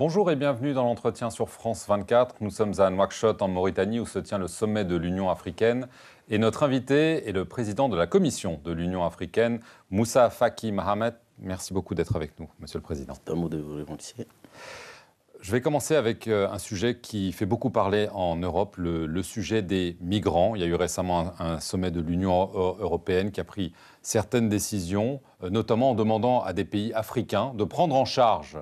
Bonjour et bienvenue dans l'entretien sur France 24. Nous sommes à Nouakchott en Mauritanie où se tient le sommet de l'Union africaine et notre invité est le président de la commission de l'Union africaine, Moussa Faki Mohamed. Merci beaucoup d'être avec nous, monsieur le président. un mot de vous Je vais commencer avec euh, un sujet qui fait beaucoup parler en Europe, le, sujet des migrants. Il y a eu récemment un sommet de l'Union européenne qui a pris certaines décisions, euh, notamment en demandant à des pays africains de prendre en charge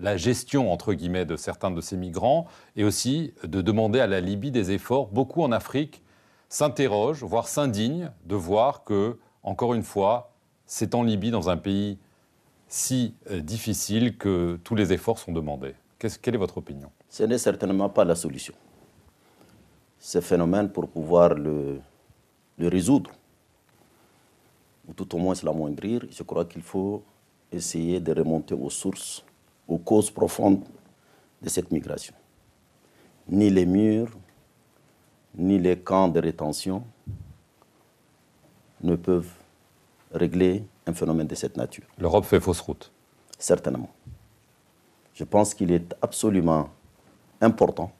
la gestion, entre guillemets, de certains de ces migrants, et aussi de demander à la Libye des efforts. Beaucoup en Afrique s'interrogent, voire s'indignent de voir que, encore une fois, c'est en Libye, dans un pays si euh, difficile, que tous les efforts sont demandés. quelle est votre opinion Ce n'est certainement pas la solution. Ce phénomène, pour pouvoir le, le résoudre, ou tout au moins l'amoindrir, je crois qu'il faut essayer de remonter aux sources aux causes profondes de cette migration. Ni les murs, ni les camps de rétention ne peuvent régler un phénomène de cette nature. L'Europe fait fausse route. Certainement. Je pense qu'il est absolument important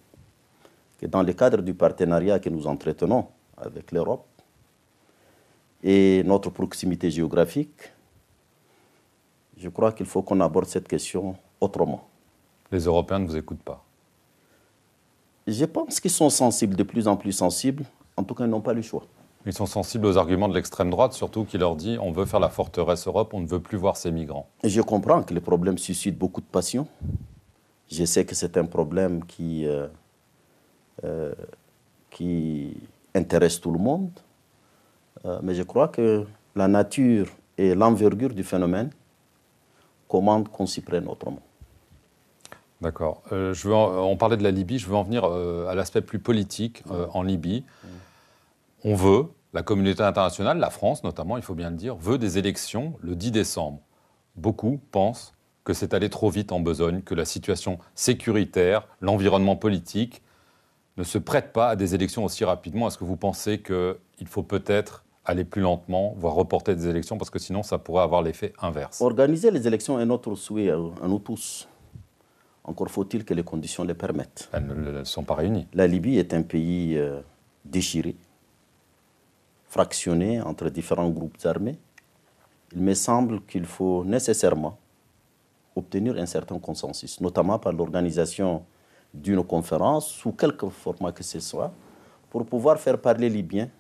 que dans le cadre du partenariat que nous entretenons avec l'Europe et notre proximité géographique, je crois qu'il faut qu'on aborde cette question autrement. Les Européens ne vous écoutent pas Je pense qu'ils sont sensibles, de plus en plus sensibles. En tout cas, ils n'ont pas le choix. Ils sont sensibles aux arguments de l'extrême droite, surtout qui leur dit on veut faire la forteresse Europe, on ne veut plus voir ces migrants. je comprends que le problème suscite beaucoup de passion. Je sais que c'est un problème qui, euh, euh, qui intéresse tout le monde. Euh, mais je crois que la nature et l'envergure du phénomène commandent qu'on s'y prenne autrement. D'accord. Euh, euh, on parlait de la Libye, je veux en venir euh, à l'aspect plus politique en Libye. On veut, la communauté internationale, la France notamment, il faut bien le dire, veut des élections le 10 décembre. Beaucoup pensent que c'est allé trop vite en besogne, que la situation sécuritaire, l'environnement politique ne se prête pas à des élections aussi rapidement. Est-ce que vous pensez qu'il faut peut-être aller plus lentement, voire reporter des élections, parce que sinon ça pourrait avoir l'effet inverse Organiser les élections est notre souhait à nous tous encore faut-il que les conditions le permettent. Elles ne sont pas réunies. La Libye est un pays euh, déchiré, fractionné entre différents groupes armés. Il me semble qu'il faut nécessairement obtenir un certain consensus, notamment par l'organisation d'une conférence, sous quelque format que ce soit, pour pouvoir faire parler les Libyens,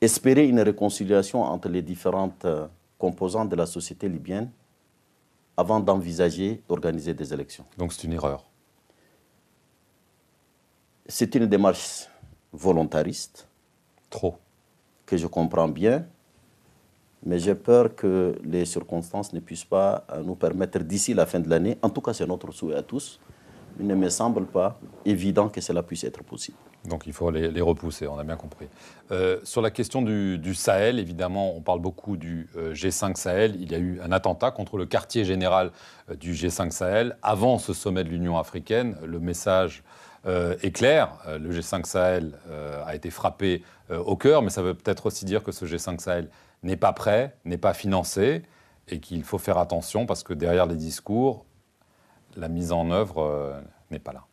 espérer une réconciliation entre les différentes euh, composantes de la société libyenne avant d'envisager d'organiser des élections. Donc c'est une erreur. C'est une démarche volontariste. Trop. Que je comprends bien, mais j'ai peur que les circonstances ne puissent pas nous permettre d'ici la fin de l'année, en tout cas c'est notre souhait à tous, il ne me semble pas évident que cela puisse être possible. Donc il faut les, repousser, on a bien compris. Euh, sur la question du, Sahel, évidemment, on parle beaucoup du euh, G5 Sahel. Il y a eu un attentat contre le quartier général euh, du G5 Sahel. Avant ce sommet de l'Union africaine, le message est clair. le G5 Sahel a été frappé au cœur, mais ça veut peut-être aussi dire que ce G5 Sahel n'est pas prêt, n'est pas financé et qu'il faut faire attention parce que derrière les discours, la mise en œuvre euh, n'est pas là.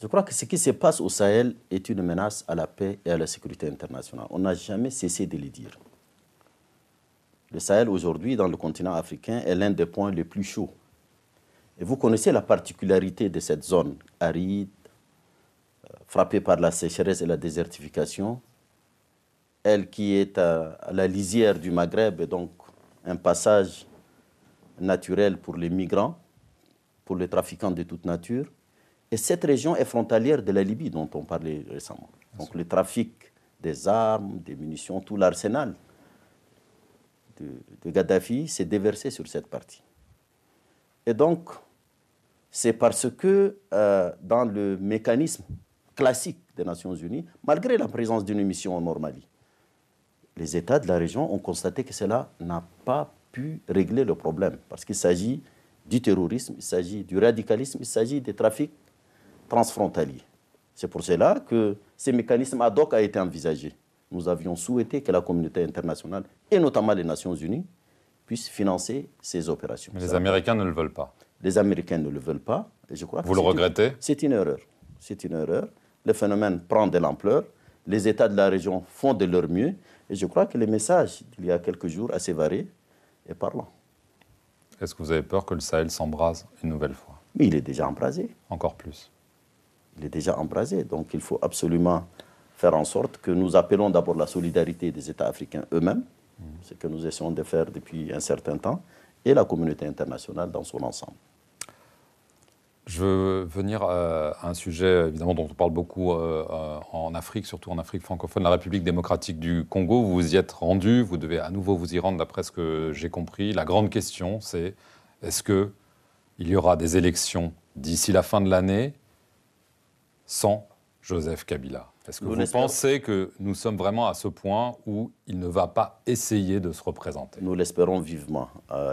Je crois que ce qui se passe au Sahel est une menace à la paix et à la sécurité internationale. On n'a jamais cessé de le dire. Le Sahel aujourd'hui dans le continent africain est l'un des points les plus chauds. Et vous connaissez la particularité de cette zone aride, euh, frappée par la sécheresse et la désertification, elle qui est à la lisière du Maghreb, donc un passage naturel pour les migrants pour les trafiquants de toute nature. Et cette région est frontalière de la Libye dont on parlait récemment. Donc le trafic des armes, des munitions, tout l'arsenal de, Gaddafi s'est déversé sur cette partie. Et donc, c'est parce que euh, dans le mécanisme classique des Nations Unies, malgré la présence d'une mission en Normandie, les États de la région ont constaté que cela n'a pas pu régler le problème, parce qu'il s'agit du terrorisme, il s'agit du radicalisme, il s'agit des trafics transfrontaliers. C'est pour cela que ce mécanisme ad hoc a été envisagé. Nous avions souhaité que la communauté internationale, et notamment les Nations Unies, puissent financer ces opérations. Mais les Américains ne le veulent pas. Les Américains ne le veulent pas. Et je crois Vous le regrettez C'est une erreur. C'est une erreur. Le phénomène prend de l'ampleur. Les États de la région font de leur mieux. Et je crois que le message d'il y a quelques jours, assez varié, est parlant. Est-ce que vous avez peur que le Sahel s'embrase une nouvelle fois Mais il est déjà embrasé. Encore plus. Il est déjà embrasé. Donc il faut absolument faire en sorte que nous appelons d'abord la solidarité des États africains eux-mêmes, hmm. ce que nous essayons de faire depuis un certain temps, et la communauté internationale dans son ensemble. Je veux venir euh, à un sujet, évidemment, dont on parle beaucoup euh, euh, en Afrique, surtout en Afrique francophone, la République démocratique du Congo. Vous vous y êtes rendu, vous devez à nouveau vous y rendre, d'après ce que j'ai compris. La grande question, c'est est-ce que il y aura des élections d'ici la fin de l'année sans Joseph Kabila Est-ce que vous pensez que nous sommes vraiment à ce point où il ne va pas essayer de se représenter Nous l'espérons vivement.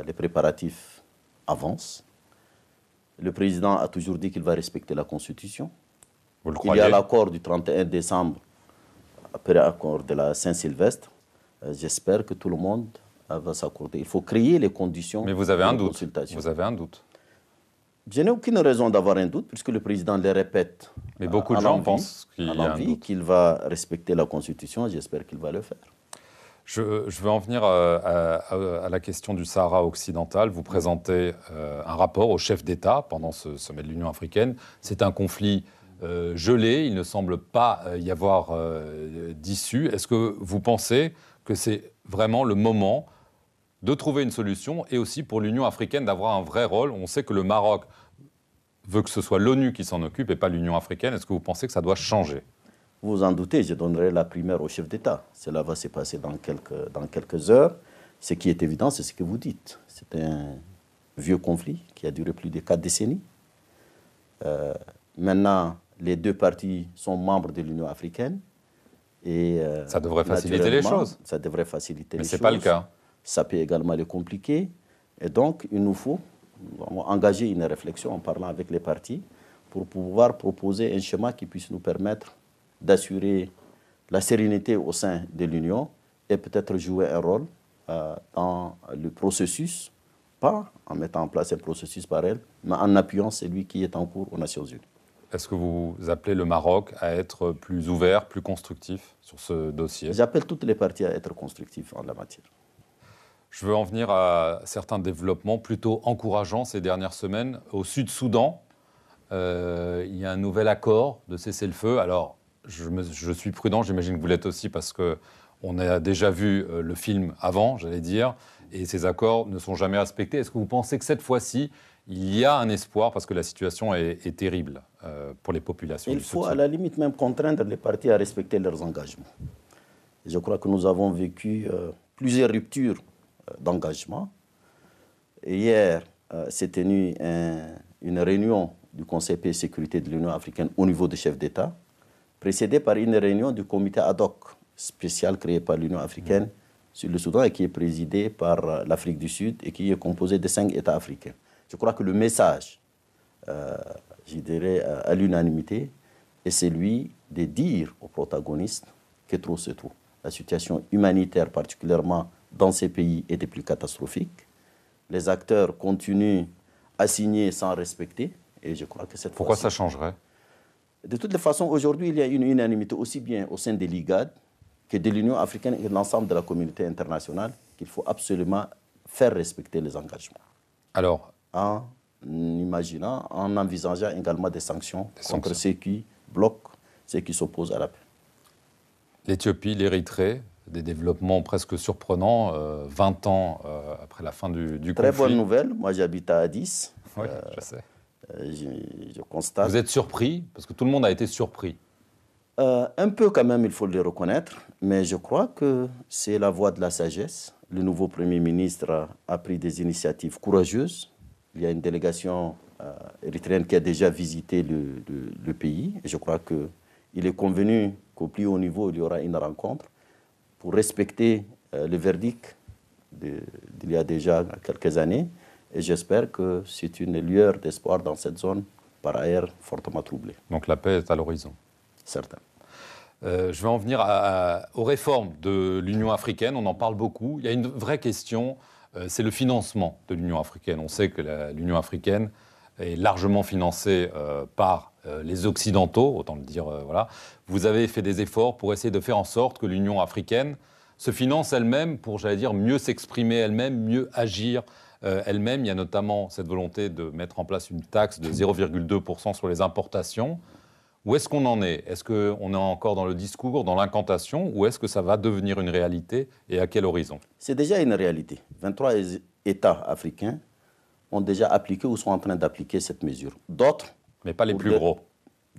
les préparatifs avancent le président a toujours dit qu'il va respecter la Constitution. Il y a l'accord du 31 décembre, après l'accord de la Saint-Sylvestre. Euh, j'espère que tout le monde euh, va s'accorder. Il faut créer les conditions. Mais vous avez un doute. Vous avez un doute. Je n'ai aucune raison d'avoir un doute puisque le président le répète. Mais beaucoup euh, de gens pensent qu'il va respecter la Constitution. J'espère qu'il va le faire. Je, je veux en venir euh, à, la question du Sahara occidental. Vous présentez euh, un rapport au chef d'État pendant ce sommet de l'Union africaine. C'est un conflit euh, gelé, il ne semble pas y avoir d'issue. Est-ce que vous pensez que c'est vraiment le moment de trouver une solution et aussi pour l'Union africaine d'avoir un vrai rôle On sait que le Maroc veut que ce soit l'ONU qui s'en occupe et pas l'Union africaine. Est-ce que vous pensez que ça doit changer vous en doutez, je donnerai la primaire au chef d'État. Cela va se passer dans quelques, heures. Ce qui est évident, c'est ce que vous dites. C'est un vieux conflit qui a duré plus de quatre décennies. Euh, maintenant, les deux parties sont membres de l'Union africaine. Et, euh, ça devrait faciliter les choses. Ça devrait faciliter Mais les choses. Mais ce n'est pas le cas. Ça peut également les compliquer. Et donc, il nous faut engager une réflexion en parlant avec les parties pour pouvoir proposer un schéma qui puisse nous permettre d'assurer la sérénité au sein de l'Union et peut-être jouer un rôle euh, dans le processus, pas en mettant en place un processus par elle, mais en appuyant celui qui est en cours aux Nations Unies. Est-ce que vous appelez le Maroc à être plus ouvert, plus constructif sur ce dossier J'appelle toutes les parties à être constructives en la matière. Je veux en venir à certains développements plutôt encourageants ces dernières semaines. Au Sud-Soudan, euh, il y a un nouvel accord de cessez-le-feu. Alors, je, suis prudent, j'imagine que vous l'êtes aussi, parce que on a déjà vu euh, le film avant, j'allais dire, et ces accords ne sont jamais respectés. Est-ce que vous pensez que cette fois-ci, il y a un espoir parce que la situation est, terrible euh, pour les populations Il faut à la limite même contraindre les partis à respecter leurs engagements. je crois que nous avons vécu euh, plusieurs ruptures d'engagement. Hier s'est tenue une réunion du Conseil paix sécurité de l'Union africaine au niveau des chefs d'État précédé par une réunion du comité ad hoc spécial créé par l'Union africaine sur le Soudan et qui est présidé par euh, l'Afrique du Sud et qui est composé de cinq États africains. Je crois que le message, euh, je dirais euh, à l'unanimité, est celui de dire aux protagonistes que trop c'est trop. La situation humanitaire, particulièrement dans ces pays, était plus catastrophique. Les acteurs continuent à signer sans respecter. Et je crois que cette Pourquoi ça changerait de toutes les façons, aujourd'hui, il y a une unanimité aussi bien au sein de LIGAD que de l'Union africaine et de l'ensemble de la communauté internationale qu'il faut absolument faire respecter les engagements. Alors En imaginant, en envisageant également des sanctions, contre ceux qui bloquent, ceux qui s'opposent à la paix. L'Éthiopie, l'Érythrée, des développements presque surprenants, 20 euh, ans euh, après la fin du, conflit. Très bonne nouvelle, moi j'habite à Addis. Oui, euh, je sais. Euh, je, Vous êtes surpris Parce que tout le monde a été surpris. Euh, un peu quand même, il faut le reconnaître, mais je crois que c'est la voie de la sagesse. Le nouveau Premier ministre a, pris des initiatives courageuses. Il y a une délégation euh, érythréenne qui a déjà visité le, pays. je crois qu'il est convenu qu'au plus haut niveau, il y aura une rencontre pour respecter le verdict d'il y a déjà quelques années et j'espère que c'est une lueur d'espoir dans cette zone, par ailleurs fortement troublée. Donc la paix est à l'horizon Certain. Euh, je vais en venir aux réformes de l'Union africaine. On en parle beaucoup. Il y a une vraie question, euh, c'est le financement de l'Union africaine. On sait que l'Union africaine est largement financée euh, par les Occidentaux, autant le dire. voilà. Vous avez fait des efforts pour essayer de faire en sorte que l'Union africaine se finance elle-même pour, j'allais dire, mieux s'exprimer elle-même, mieux agir euh, elle-même. Il y a notamment cette volonté de mettre en place une taxe de 0,2% sur les importations. Où est-ce qu'on en est Est-ce qu'on est encore dans le discours, dans l'incantation, ou est-ce que ça va devenir une réalité et à quel horizon C'est déjà une réalité. 23 États africains ont déjà appliqué ou sont en train d'appliquer cette mesure. D'autres. Mais pas les plus gros.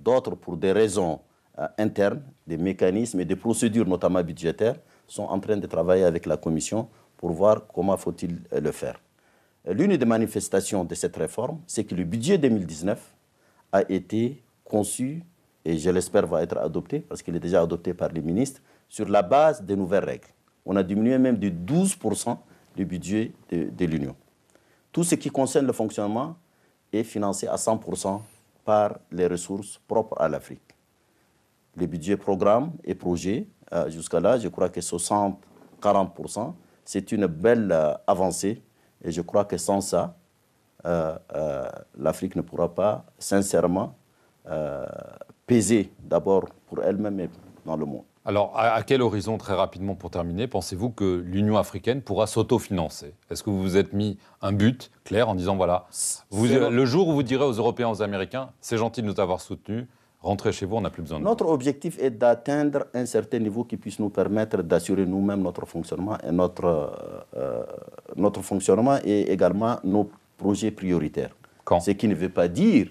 D'autres, pour des raisons euh, internes, des mécanismes et des procédures, notamment budgétaires, sont en train de travailler avec la Commission pour voir comment faut-il euh, le faire. L'une des manifestations de cette réforme, c'est que le budget 2019 a été conçu, et je l'espère va être adopté, parce qu'il est déjà adopté par les ministres, sur la base des nouvelles règles. On a diminué même de 12% le budget de, l'Union. Tout ce qui concerne le fonctionnement est financé à 100% par les ressources propres à l'Afrique. Les budget programme et projets, euh, jusqu'à là, je crois que 60-40%, c'est une belle euh, avancée et je crois que sans ça, euh, euh, l'Afrique ne pourra pas sincèrement euh, peser d'abord pour elle-même et dans le monde. Alors, à, quel horizon, très rapidement pour terminer, pensez-vous que l'Union africaine pourra s'autofinancer Est-ce que vous vous êtes mis un but clair en disant, voilà, le jour où vous direz aux Européens, aux Américains, c'est gentil de nous avoir soutenus, Rentrer chez vous, on n'a plus besoin de Notre objectif est d'atteindre un certain niveau qui puisse nous permettre d'assurer nous-mêmes notre fonctionnement et notre, euh, euh, notre fonctionnement et également nos projets prioritaires. Quand Ce qui ne veut pas dire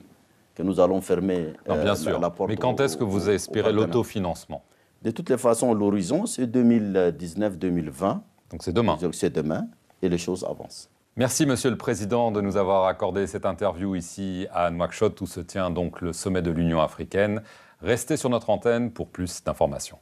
que nous allons fermer euh, bien sûr. la porte. Mais quand est-ce que vous espérez l'autofinancement De toutes les façons, l'horizon, c'est 2019-2020. Donc c'est demain. C'est demain et les choses avancent. Merci, Monsieur le Président, de nous avoir accordé cette interview ici à Nouakchott, où se tient donc le sommet de l'Union africaine. Restez sur notre antenne pour plus d'informations.